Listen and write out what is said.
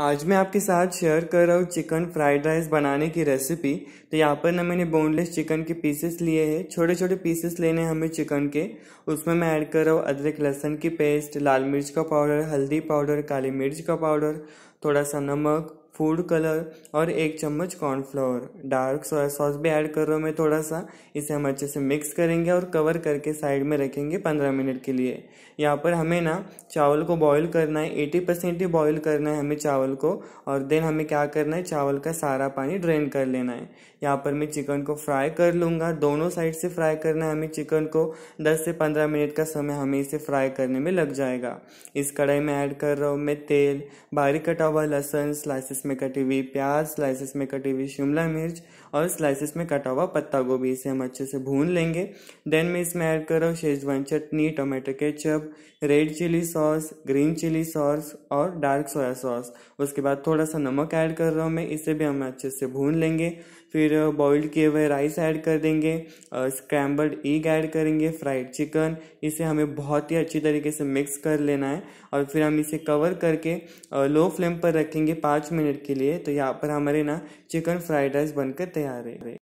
आज मैं आपके साथ शेयर कर रहा हूँ चिकन फ्राइड राइस बनाने की रेसिपी तो यहाँ पर ना मैंने बोनलेस चिकन के पीसेस लिए हैं छोटे छोटे पीसेस लेने हैं हमें चिकन के उसमें मैं ऐड कर रहा हूँ अदरक लहसुन की पेस्ट लाल मिर्च का पाउडर हल्दी पाउडर काली मिर्च का पाउडर थोड़ा सा नमक फूड कलर और एक चम्मच कॉर्नफ्लावर डार्क सोया सॉस भी ऐड कर रहा हूँ मैं थोड़ा सा इसे हम अच्छे से मिक्स करेंगे और कवर करके साइड में रखेंगे पंद्रह मिनट के लिए यहाँ पर हमें ना चावल को बॉईल करना है एटी परसेंट ही बॉईल करना है हमें चावल को और देन हमें क्या करना है चावल का सारा पानी ड्रेन कर लेना है यहाँ पर मैं चिकन को फ्राई कर लूँगा दोनों साइड से फ्राई करना है हमें चिकन को दस से पंद्रह मिनट का समय हमें इसे फ्राई करने में लग जाएगा इस कढ़ाई में ऐड कर रहा हूँ मैं तेल बारीक कटा हुआ लहसुन स्लाइसिस में कटी हुई प्याज स्लाइसिस में कटी हुई शिमला मिर्च और स्लाइसिस में कटा हुआ पत्ता गोभी इसे हम अच्छे से भून लेंगे देन में इसमें ऐड करो शेजवान चटनी tomato ketchup red chilli sauce green chilli sauce और डार्क सोया सॉस उसके बाद थोड़ा सा नमक ऐड कर रहा हूँ मैं इसे भी हम अच्छे से भून लेंगे फिर बॉइल्ड किए हुए राइस ऐड कर देंगे स्क्रैम्बल्ड ईग ऐड करेंगे फ्राइड चिकन इसे हमें बहुत ही अच्छी तरीके से मिक्स कर लेना है और फिर हम इसे कवर करके लो फ्लेम पर रखेंगे पाँच मिनट के लिए तो यहाँ पर हमारे ना चिकन फ्राइड राइस बनकर तैयार है